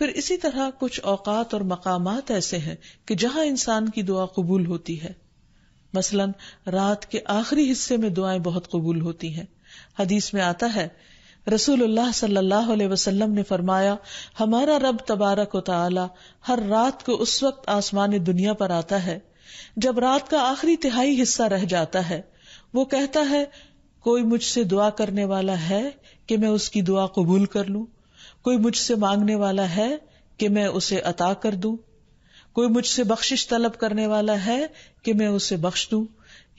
फिर इसी तरह कुछ औकात और मकामात ऐसे हैं कि जहां इंसान की दुआ कबूल होती है मसलन रात के आखिरी हिस्से में दुआएं बहुत कबूल होती हैं हदीस में आता है रसूल सल्लल्लाहु ने फरमाया हमारा रब तबारक ताला हर रात को उस वक्त आसमान दुनिया पर आता है जब रात का आखिरी तिहाई हिस्सा रह जाता है वो कहता है कोई मुझसे दुआ करने वाला है कि मैं उसकी दुआ कबूल कर लू कोई मुझसे मांगने वाला है कि मैं उसे अता कर दू कोई मुझसे बख्शिश तलब करने वाला है कि मैं उसे बख्श दू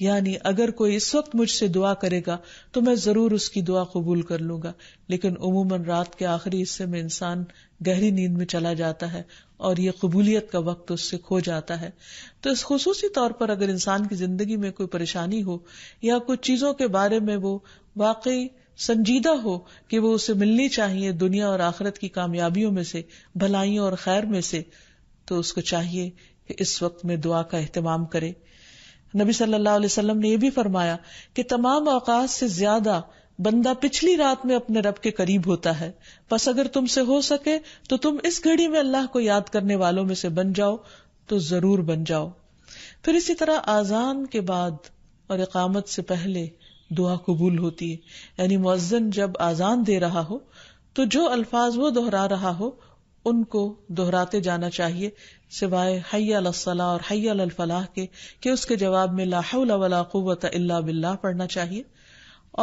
यानी अगर कोई इस वक्त मुझसे दुआ करेगा तो मैं जरूर उसकी दुआ कबूल कर लूंगा लेकिन उमूमन रात के आखिरी हिस्से में इंसान गहरी नींद में चला जाता है और ये कबूलियत का वक्त उससे खो जाता है तो इस खसूसी तौर पर अगर इंसान की जिंदगी में कोई परेशानी हो या कुछ चीजों के बारे में वो वाकई संजीदा हो कि वो उसे मिलनी चाहिए दुनिया और आखरत की कामयाबियों में से भलाइयों और खैर में से तो उसको चाहिए कि इस वक्त में दुआ का अहतमाम करे नबी सल्लल्लाहु अलैहि वसल्लम ने यह भी फरमाया कि तमाम अवकात से ज्यादा बंदा पिछली रात में अपने रब के करीब होता है बस अगर तुमसे हो सके तो तुम इस घड़ी में अल्लाह को याद करने वालों में से बन जाओ तो जरूर बन जाओ फिर इसी तरह आजान के बाद और इकामत से पहले दुआ कबूल होती है यानी मुअज्जन जब आजान दे रहा हो तो जो अल्फाज वो दोहरा रहा हो उनको दोहराते जाना चाहिए सिवाय हैसला और हैफलाह के कि उसके जवाब में लाहौला कुत बिल्ला पढ़ना चाहिए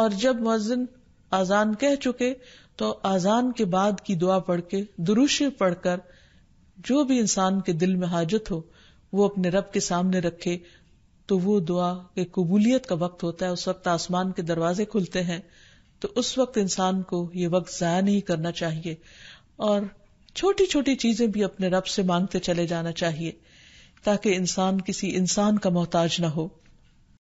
और जब मुअज्जन आजान कह चुके तो आजान के बाद की दुआ पढ़ के दुरुश पढ़कर जो भी इंसान के दिल में हाजत हो वो अपने रब के सामने रखे तो वो दुआ के कबूलियत का वक्त होता है उस वक्त आसमान के दरवाजे खुलते हैं तो उस वक्त इंसान को ये वक्त जाया नहीं करना चाहिए और छोटी छोटी चीजें भी अपने रब से मांगते चले जाना चाहिए ताकि इंसान किसी इंसान का मोहताज ना हो